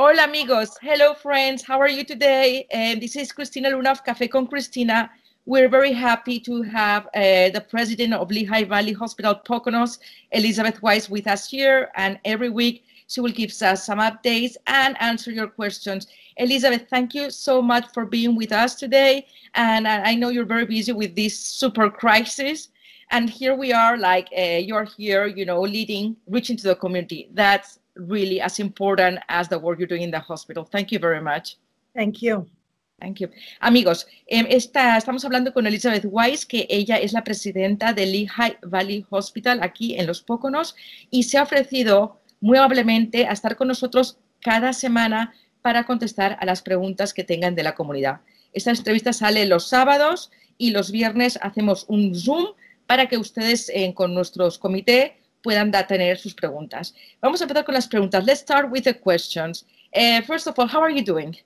Hola amigos, hello friends, how are you today? And this is Cristina Luna of Café con Cristina. We're very happy to have uh, the president of Lehigh Valley Hospital Poconos, Elizabeth Weiss, with us here. And every week she will give us some updates and answer your questions. Elizabeth, thank you so much for being with us today. And I know you're very busy with this super crisis. And here we are, like uh, you're here, you know, leading, reaching to the community. That's really as important as the work you're doing in the hospital. Thank you very much. Thank you. Thank you. Amigos, em, estamos hablando con Elizabeth Weiss, que ella es la presidenta del Lehigh Valley Hospital aquí en Los Póconos y se ha ofrecido muy amablemente a estar con nosotros cada semana para contestar a las preguntas que tengan de la comunidad. Esta entrevista sale los sábados y los viernes hacemos un Zoom para que ustedes eh, con nuestros comité puedan tener sus preguntas. Vamos a empezar con las preguntas. Let's start with the questions. Uh, first of all, how are you doing?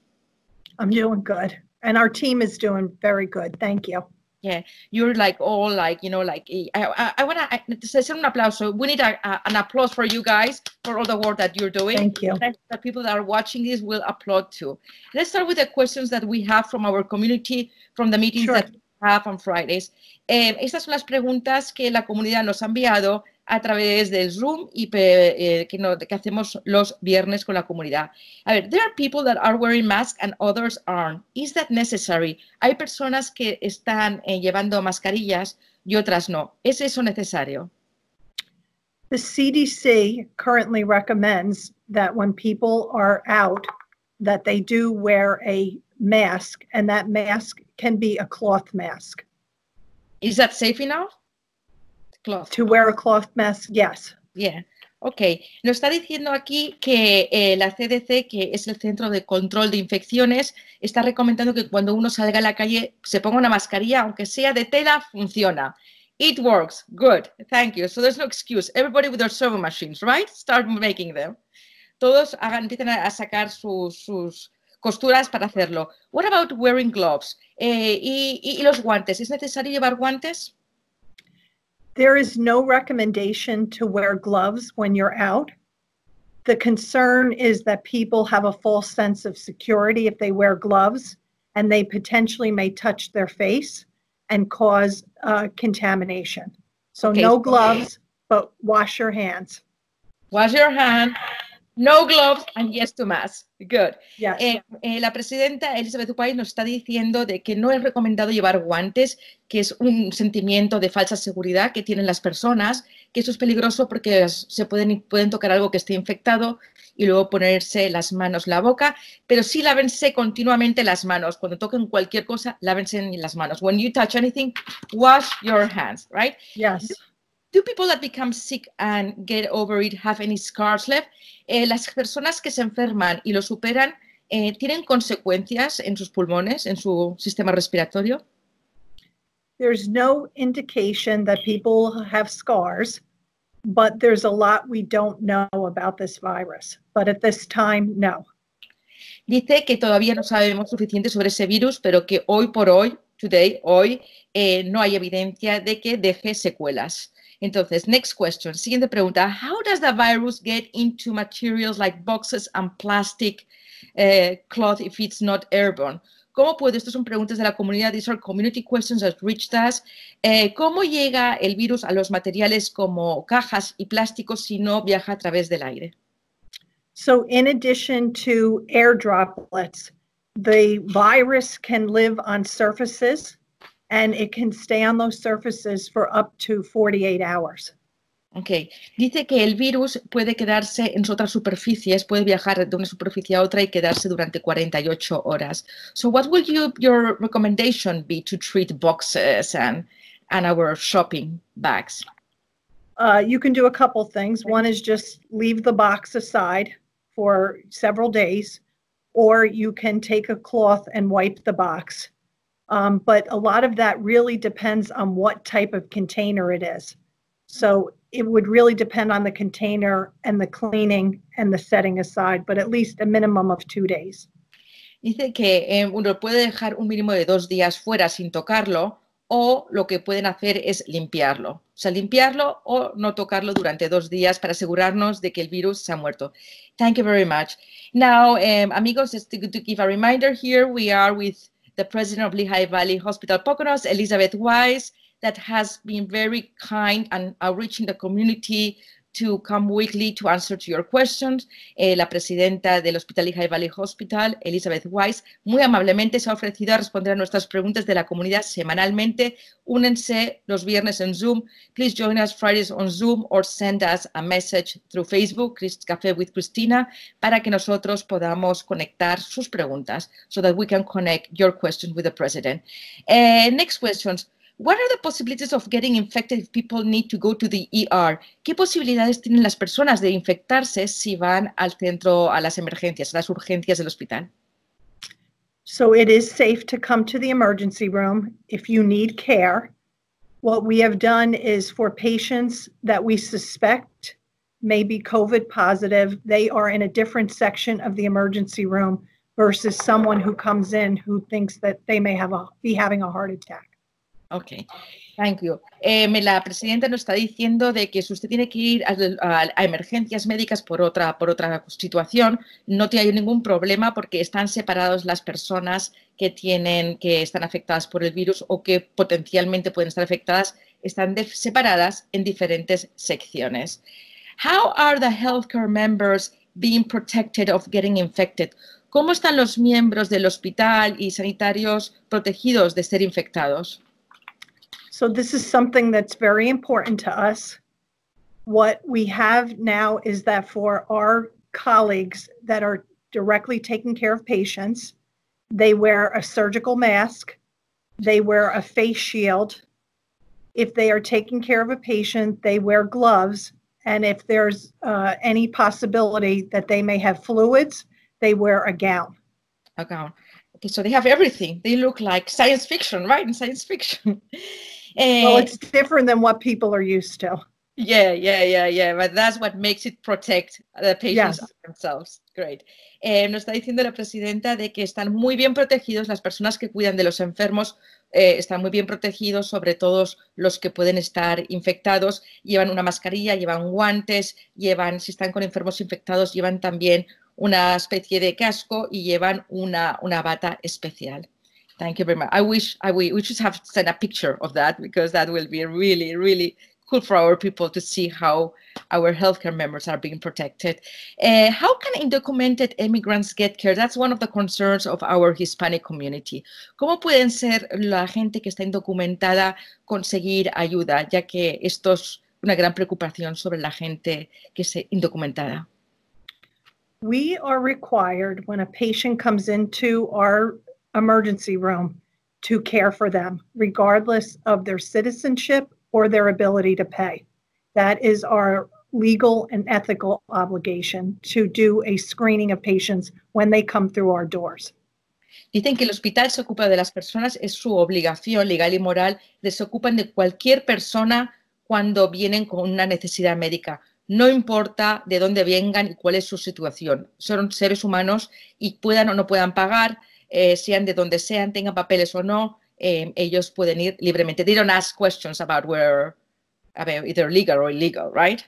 I'm doing good. And our team is doing very good. Thank you. Yeah, you're like all like, you know, like, eh, I, I, I want to say an applause. So we need a, a, an applause for you guys for all the work that you're doing. Thank you. the people that are watching this will applaud too. Let's start with the questions that we have from our community, from the meetings sure. that we have on Fridays. Eh, estas son las preguntas que la comunidad nos ha enviado a través del Zoom y eh, que, hacemos los viernes con la comunidad. A ver, there are people that are wearing masks and others aren't. Is that necessary? Hay personas que están eh, llevando mascarillas y otras no. ¿Es eso necesario? The CDC currently recommends that when people are out that they do wear a mask and that mask can be a cloth mask. Is that safe enough? cloth. To wear a cloth mask, yes. Yeah. Ok, nos está diciendo aquí que eh, la CDC, que es el Centro de Control de Infecciones, está recomendando que cuando uno salga a la calle se ponga una mascarilla, aunque sea de tela, funciona. It works, good, thank you. So there's no excuse. Everybody with their sewing machines, right? Start making them. Todos hagan, empiezan a sacar sus, sus costuras para hacerlo. What about wearing gloves? Eh, y, y los guantes? ¿Es necesario llevar guantes? There is no recommendation to wear gloves when you're out. The concern is that people have a false sense of security if they wear gloves and they potentially may touch their face and cause uh, contamination. So, okay. no gloves, but wash your hands. Wash your hand. No gloves and yes to mask. Good. Eh, eh, la presidenta Elizabeth White nos está diciendo de que no es recomendado llevar guantes, que es un sentimiento de falsa seguridad que tienen las personas, que eso es peligroso porque se pueden, pueden tocar algo que esté infectado y luego ponerse las manos la boca, pero sí lávense continuamente las manos. Cuando toquen cualquier cosa, lávense las manos. When you touch anything, wash your hands, right? Yes. ¿Do people that become sick and get over it have any scars left? Eh, las personas que se enferman y lo superan eh, tienen consecuencias en sus pulmones, en su sistema respiratorio. There's no indication that people have scars, but there's a lot we don't know about this virus. But at this time, no. Dice que todavía no sabemos suficiente sobre ese virus, pero que hoy por hoy, today, hoy, eh, no hay evidencia de que deje secuelas. Entonces, next question, siguiente pregunta. How does the virus get into materials like boxes and plastic uh, cloth if it's not airborne? ¿Cómo puede? Estas son preguntas de la comunidad. These are community questions that reached us. Eh, ¿Cómo llega el virus a los materiales como cajas y plásticos si no viaja a través del aire? So, in addition to air droplets, the virus can live on surfaces and it can stay on those surfaces for up to 48 hours. Okay. Dice que el virus puede quedarse en otras superficies, puede viajar de una superficie a otra y quedarse durante 48 horas. So, what would you, your recommendation be to treat boxes and, and our shopping bags? Uh, you can do a couple things. One is just leave the box aside for several days, or you can take a cloth and wipe the box um, but a lot of that really depends on what type of container it is. So it would really depend on the container and the cleaning and the setting aside, but at least a minimum of two days. Dice que eh, uno puede dejar un mínimo de dos días fuera sin tocarlo o lo que pueden hacer es limpiarlo. O sea, limpiarlo o no tocarlo durante dos días para asegurarnos de que el virus se ha muerto. Thank you very much. Now, um, amigos, just to, to give a reminder here, we are with the president of Lehigh Valley Hospital Poconos, Elizabeth Wise, that has been very kind and outreaching the community to come weekly to answer to your questions. Eh, la presidenta del Hospital High Valley Hospital, Elizabeth Weiss, muy amablemente se ha ofrecido a responder a nuestras preguntas de la comunidad semanalmente. Únense los viernes en Zoom. Please join us Fridays on Zoom or send us a message through Facebook, Café with Cristina, para que nosotros podamos conectar sus preguntas so that we can connect your questions with the president. Eh, next questions. What are the possibilities of getting infected if people need to go to the ER? ¿Qué posibilidades tienen las personas de infectarse si van al centro, a las emergencias, a las urgencias del hospital? So it is safe to come to the emergency room if you need care. What we have done is for patients that we suspect may be COVID positive, they are in a different section of the emergency room versus someone who comes in who thinks that they may have a, be having a heart attack. Ok, thank you. Eh, la presidenta nos está diciendo de que si usted tiene que ir a, emergencias médicas por otra, por otra situación, no tiene ningún problema porque están separados las personas que tienen, que están afectadas por el virus o que potencialmente pueden estar afectadas, están separadas en diferentes secciones. How are the healthcare members being protected of getting infected? ¿Cómo están los miembros del hospital y sanitarios protegidos de ser infectados? So this is something that's very important to us. What we have now is that for our colleagues that are directly taking care of patients, they wear a surgical mask, they wear a face shield. If they are taking care of a patient, they wear gloves. And if there's uh, any possibility that they may have fluids, they wear a gown. A gown. Okay, so they have everything. They look like science fiction, right? In science fiction. well, eh, it's different than what people are used to. Yeah, yeah, yeah, yeah. But that's what makes it protect the patients themselves. Great. Eh, nos está diciendo la presidenta de que están muy bien protegidos las personas que cuidan de los enfermos, eh, están muy bien protegidos, sobre todo los que pueden estar infectados. Llevan una mascarilla, llevan guantes, llevan, si están con enfermos infectados, llevan también una especie de casco y llevan una bata especial. Thank you very much. I wish I we, we should have sent a picture of that because that will be really, really cool for our people to see how our healthcare members are being protected. Uh, how can undocumented immigrants get care? That's one of the concerns of our Hispanic community. ¿Cómo pueden ser la gente que está indocumentada conseguir ayuda, ya que esto es una gran preocupación sobre la gente que es indocumentada? We are required when a patient comes into our emergency room to care for them, regardless of their citizenship or their ability to pay. That is our legal and ethical obligation to do a screening of patients when they come through our doors. Dicen que el hospital se ocupa de las personas, es su obligación legal y moral, les ocupan de cualquier persona cuando vienen con una necesidad médica. No importa de dónde vengan y cuál es su situación, son seres humanos y puedan o no puedan pagar, Eh, sean de donde sean, tengan papeles o no, eh, ellos pueden ir libremente. They don't ask questions about where, I mean, either legal or illegal, right?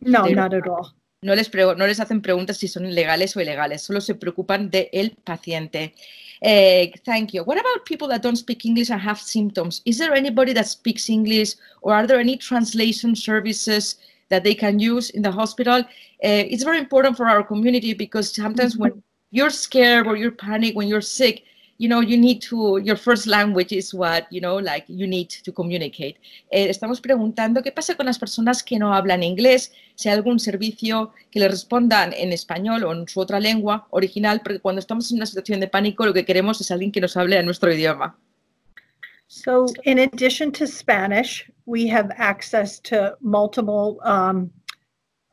No, not at all. No les, no les hacen preguntas si son legales o ilegales, solo se preocupan del el paciente. Eh, thank you. What about people that don't speak English and have symptoms? Is there anybody that speaks English or are there any translation services that they can use in the hospital? it's very important for our community because sometimes when you're scared or you're panicked when you're sick you know you need to your first language is what you know like you need to communicate eh, estamos preguntando qué pasa con las personas que no hablan inglés si hay algún servicio que le respondan en español o en su otra lengua original porque cuando estamos en una situación de pánico lo que queremos es alguien que nos hable nuestro idioma So, in addition to Spanish, we have access to multiple um,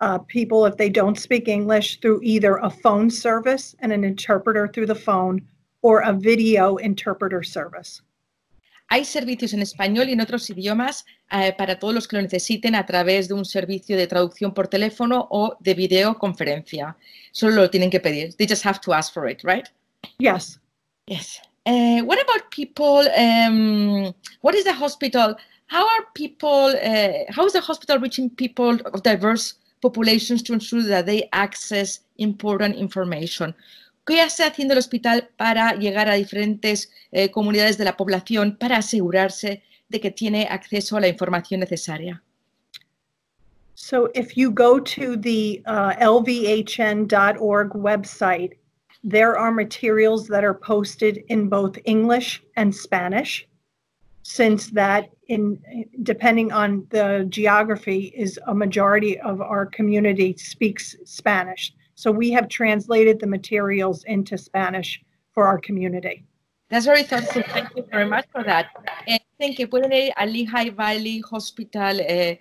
uh, people, if they don't speak English, through either a phone service and an interpreter through the phone or a video interpreter service. Hay servicios en español y en otros idiomas eh, para todos los que lo necesiten a través de un servicio de traducción por teléfono o de videoconferencia. Solo lo tienen que pedir. They just have to ask for it, right? Yes. Yes. Uh, what about people? Um, what is the hospital? How are people? Uh, how is the hospital reaching people of diverse populations to ensure that they access important information. ¿Qué se haciendo el hospital para llegar a diferentes eh, comunidades de la población para asegurarse de que tiene acceso a la información necesaria? So if you go to the uh, lvhn.org website, there are materials that are posted in both English and Spanish since that in depending on the geography is a majority of our community speaks spanish so we have translated the materials into spanish for our community that's very thoughtful thank you very much for that and thank you pueden ir Lehigh Valley Hospital eh,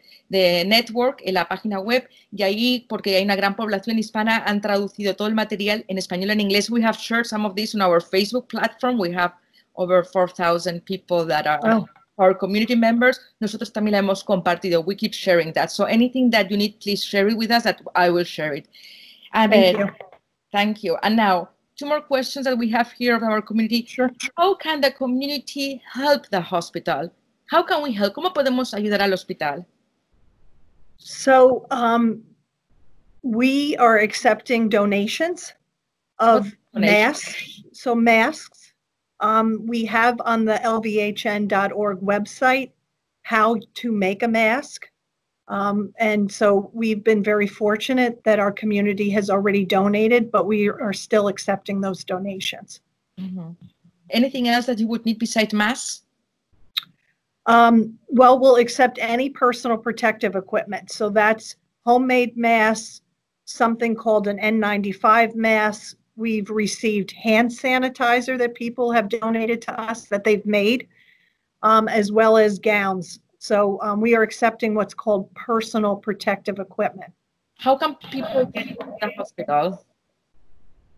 Network en la página web y ahí, porque hay una gran población hispana, han traducido todo el material en español en inglés. We have shared some of this on our Facebook platform. We have over 4,000 people that are oh. our community members. Nosotros también la hemos compartido. We keep sharing that. So anything that you need, please share it with us. That I will share it. And thank you. Thank you. And now two more questions that we have here of our community. Sure. How can the community help the hospital? How can we help? ¿Cómo podemos ayudar al hospital? So um, we are accepting donations of donations? masks. So masks um, we have on the lvhn.org website how to make a mask. Um, and so we've been very fortunate that our community has already donated, but we are still accepting those donations. Mm-hmm. Anything else that you would need besides masks? Um, well, we'll accept any personal protective equipment. So that's homemade masks, something called an N95 mask, We've received hand sanitizer that people have donated to us that they've made, um, as well as gowns. So um, we are accepting what's called personal protective equipment. How come people get in the hospital?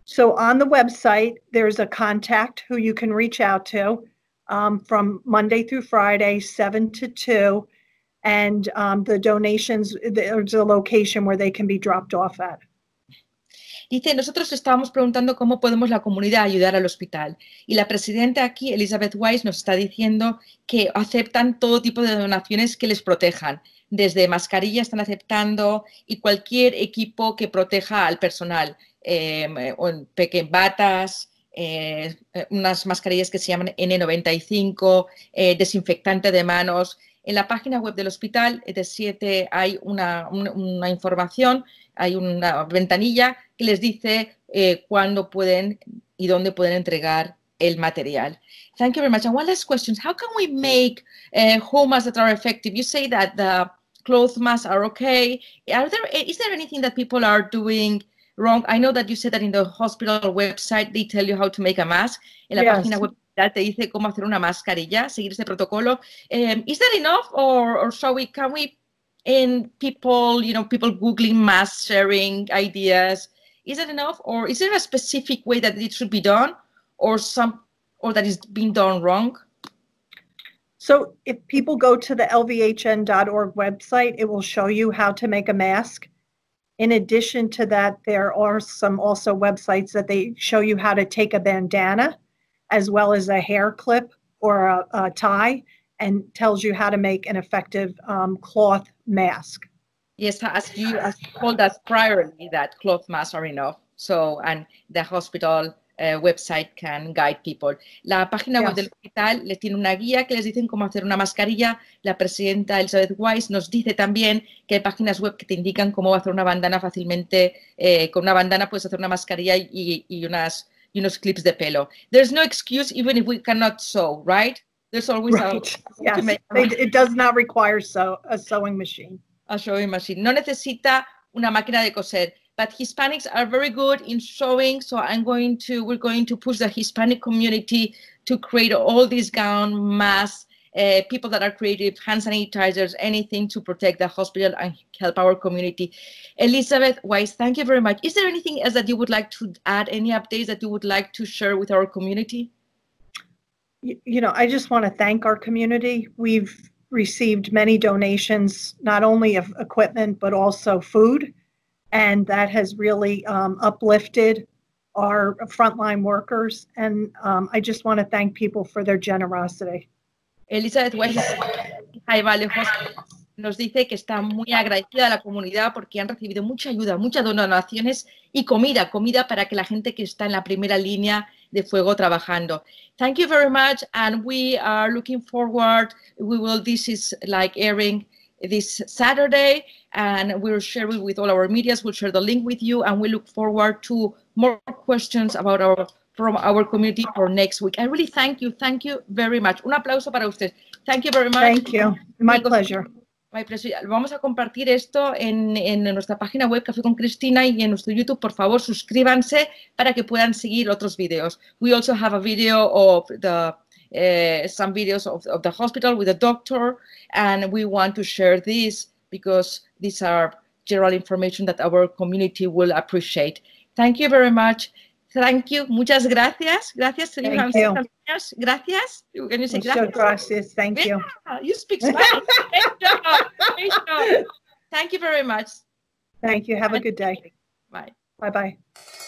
So on the website, there's a contact who you can reach out to um, from Monday through Friday, 7 to 2. And um, the donations, there's a location where they can be dropped off at. Dice, nosotros estábamos preguntando cómo podemos la comunidad ayudar al hospital. Y la presidenta aquí, Elizabeth Weiss, nos está diciendo que aceptan todo tipo de donaciones que les protejan. Desde mascarillas están aceptando y cualquier equipo que proteja al personal, em, eh, batas, eh, unas mascarillas que se llaman N95, eh, desinfectante de manos, en la página web del hospital de 7 hay una, una, información, hay una ventanilla que les dice eh, cuándo pueden y dónde pueden entregar el material. Thank you very much. And one last question. How can we make uh, home masks that are effective? You say that the cloth masks are okay. Are there, is there anything that people are doing wrong? I know that you said that in the hospital website they tell you how to make a mask. En la página web that te dice cómo hacer una mascarilla, seguir ese protocolo. Um, is that enough or, or shall we, can we, in people, you know, people Googling mask sharing ideas, is that enough or is there a specific way that it should be done or some, or that is being done wrong? So if people go to the lvhn.org website, it will show you how to make a mask. In addition to that, there are some also websites that they show you how to take a bandana as well as a hair clip or a, a tie and tells you how to make an effective um, cloth mask. Yes, as you, as you told us priorly that cloth masks are enough. So, and the hospital uh, website can guide people. La página web del hospital les tiene una guía que les dicen cómo hacer una mascarilla. La presidenta Elizabeth Weiss nos dice también que hay páginas web que te indican cómo hacer una bandana fácilmente. Eh, con una bandana puedes hacer una mascarilla y, y unas you know, clips the pillow. There's no excuse, even if we cannot sew, right? There's always right. a. Yes. It, it, does not require so a sewing machine. A sewing machine. No necesita una máquina de coser. But Hispanics are very good in sewing, so I'm going to, we're going to push the Hispanic community to create all these gown masks uh, people that are creative, hand sanitizers, anything to protect the hospital and help our community. Elizabeth Weiss, thank you very much. Is there anything else that you would like to add, any updates that you would like to share with our community? You, you know, I just want to thank our community. We've received many donations, not only of equipment, but also food. And that has really um, uplifted our frontline workers. And um, I just want to thank people for their generosity. Elizabeth Wells nos dice que está muy agradecida a la comunidad porque han recibido mucha ayuda, muchas donaciones y comida, comida para que la gente que está en la primera línea de fuego trabajando. Thank you very much and we are looking forward. We will this is like airing this Saturday and we'll share it with all our medias. We'll share the link with you and we look forward to more questions about our from our community for next week. I really thank you. Thank you very much. Un aplauso para usted. Thank you very much. Thank you. My pleasure. My pleasure. Vamos a compartir esto en, en nuestra página web Café con Cristina y en nuestro YouTube. Por favor, suscríbanse para que puedan seguir otros videos. We also have a video of the Uh, some videos of, of, the hospital with a doctor and we want to share this because these are general information that our community will appreciate. Thank you very much. Thank you. Muchas gracias. Gracias. Thank you. Gracias. Can you say gracias? Thank you. You speak Spanish. Thank you very much. Thank you. Have a good day. Bye. Bye-bye.